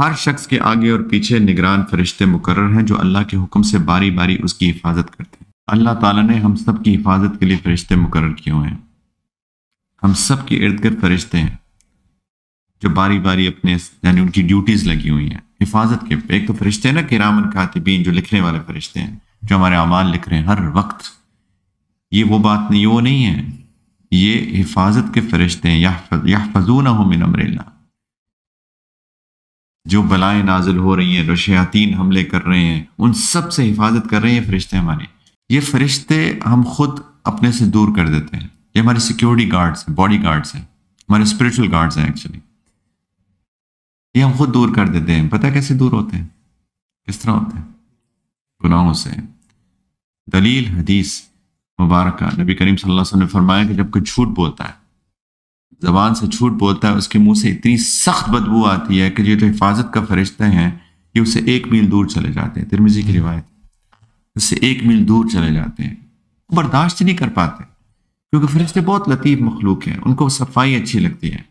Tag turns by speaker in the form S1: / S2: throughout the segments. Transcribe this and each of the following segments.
S1: हर शख्स के आगे और पीछे निगरान फरिश्ते मुकर हैं जो अल्लाह के हुक्म से बारी बारी उसकी हिफाजत करते हैं अल्लाह ताला ने हम सब की हिफाजत के लिए फरिश्ते मुकर किए हुए हैं हम सब के इर्द गिर्द फरिश्ते हैं जो बारी बारी अपने यानी उनकी ड्यूटीज़ लगी हुई हैं हिफाजत के एक तो फरिश्ते हैं ना रामन खातिबीन जो लिखने वाले फरिश्ते हैं जो हमारे अमाल लिख रहे हैं हर वक्त ये वो बात नहीं वो नहीं है ये हिफाजत के फरिश्ते हैं या ना हो मिन अमरेला जो बलाएं नाजिल हो रही हैं जो शयातीन हमले कर रहे हैं उन सब से हिफाजत कर रहे हैं ये फरिश्ते हमारे ये फरिश्ते हम खुद अपने से दूर कर देते हैं ये हमारे सिक्योरिटी गार्ड्स हैं बॉडी गार्ड्स हैं हमारे स्पिरिचुअल गार्ड्स हैं एक्चुअली ये हम खुद दूर कर देते हैं पता कैसे दूर होते हैं किस तरह होते हैं गुनाहों से दलील हदीस मुबारक नबी करीम सल्लल्लाहु अलैहि वसल्लम ने फरमाया कि जब कोई झूठ बोलता है ज़बान से झूठ बोलता है उसके मुंह से इतनी सख्त बदबू आती है कि ये तो हिफाजत का फरिश्ते हैं कि उससे एक मील दूर चले जाते हैं तिरमिजी की रिवायत उससे एक मील दूर चले जाते हैं बर्दाश्त नहीं कर पाते क्योंकि फरिश्ते बहुत लतीफ़ मखलूक हैं उनको सफाई अच्छी लगती है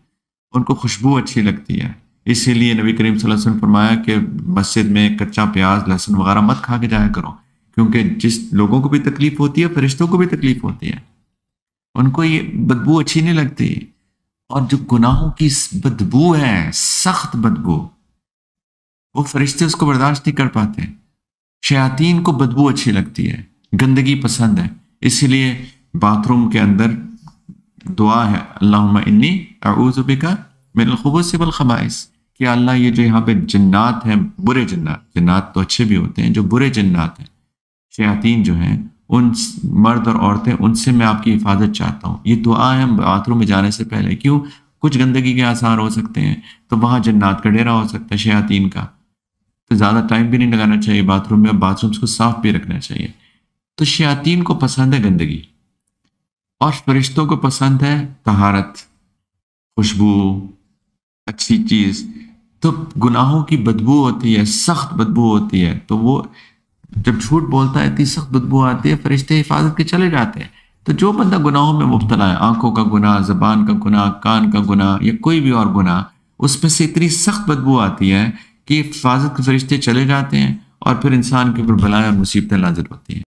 S1: उनको खुशबू अच्छी लगती है इसीलिए नबी करीम ने फरमाया कि मस्जिद में कच्चा प्याज लहसुन वगैरह मत खा के जाया करो क्योंकि जिस लोगों को भी तकलीफ़ होती है फरिश्तों को भी तकलीफ़ होती है उनको ये बदबू अच्छी नहीं लगती और जो गुनाहों की बदबू है सख्त बदबू वो फरिश्ते उसको बर्दाश्त नहीं कर पाते शयातीन को बदबू अच्छी लगती है गंदगी पसंद है इसीलिए बाथरूम के अंदर दुआ है अल्लाहुम्मा इन्नी का मेरे खबो से बलखबाइस कि अल्लाह ये जो यहाँ पे जन्नात हैं बुरे जन्नात जन्नात तो अच्छे भी होते हैं जो बुरे जन्नात हैं शयातीन जो हैं उन मर्द और औरतें उनसे मैं आपकी हिफाजत चाहता हूँ ये दुआ है बाथरूम में जाने से पहले क्यों कुछ गंदगी के आसार हो सकते हैं तो वहाँ जन्नात का डेरा हो सकता है शयातीन का तो ज़्यादा टाइम भी नहीं लगाना चाहिए बाथरूम में बाथरूम्स को साफ भी रखना चाहिए तो शयातीन को पसंद है गंदगी और फरिश्तों को पसंद है तहारत खुशबू अच्छी चीज़ तो गुनाहों की बदबू होती है सख्त बदबू होती है तो वो जब झूठ बोलता है इतनी सख्त बदबू आती है फरिश्ते हिफाजत के चले जाते हैं तो जो बंदा गुनाहों में मुबतला है आंखों का गुनाह जबान का गुनाह कान का गुनाह या कोई भी और गुनाह उसमें से इतनी सख्त बदबू आती है कि हिफाजत के फरिश्ते चले जाते हैं और फिर इंसान के ऊपर बलाएं और मुसीबतें लाजिल होती हैं